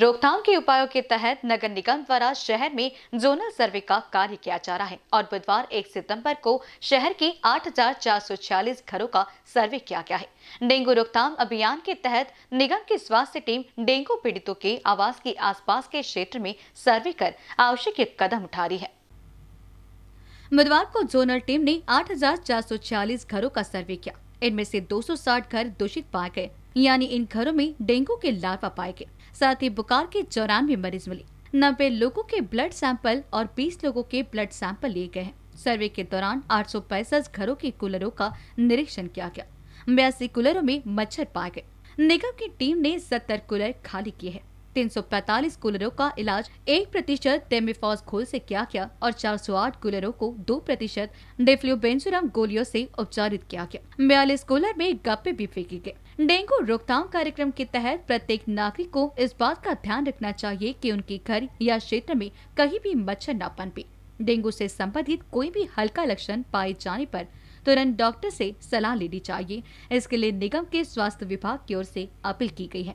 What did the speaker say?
रोकथाम के उपायों के तहत नगर निगम द्वारा शहर में जोनल सर्वे का कार्य किया जा रहा है और बुधवार 1 सितंबर को शहर के 8,446 घरों का सर्वे किया गया है डेंगू रोकथाम अभियान के तहत निगम की स्वास्थ्य टीम डेंगू पीड़ितों के आवास के आसपास के क्षेत्र में सर्वे कर आवश्यक कदम उठा रही है बुधवार को जोनल टीम ने आठ घरों का सर्वे किया इनमें से 260 घर दूषित पाए गए यानी इन घरों में डेंगू के लार्वा पाए गए साथ ही बुखार के चौरानवे मरीज मिले नब्बे लोगों के ब्लड सैंपल और बीस लोगों के ब्लड सैंपल लिए गए हैं सर्वे के दौरान आठ घरों के कूलरों का निरीक्षण किया गया बयासी कूलरों में मच्छर पाए गए निगम की टीम ने सत्तर कूलर खाली किए हैं 345 कूलरों का इलाज एक प्रतिशत डेमिफॉस घोल से किया गया और 408 कूलरों को दो प्रतिशत डेफ्ल्यूबेंसुरम गोलियों से उपचारित किया गया बयालीस कूलर में गप्पे भी फेंके गए डेंगू रोकथाम कार्यक्रम के तहत प्रत्येक नागरिक को इस बात का ध्यान रखना चाहिए कि उनके घर या क्षेत्र में कहीं भी मच्छर न पनपे डेंगू से संबंधित कोई भी हल्का लक्षण पाए जाने पर तुरंत डॉक्टर से सलाह लेनी चाहिए इसके लिए निगम के स्वास्थ्य विभाग की ओर से अपील की गई है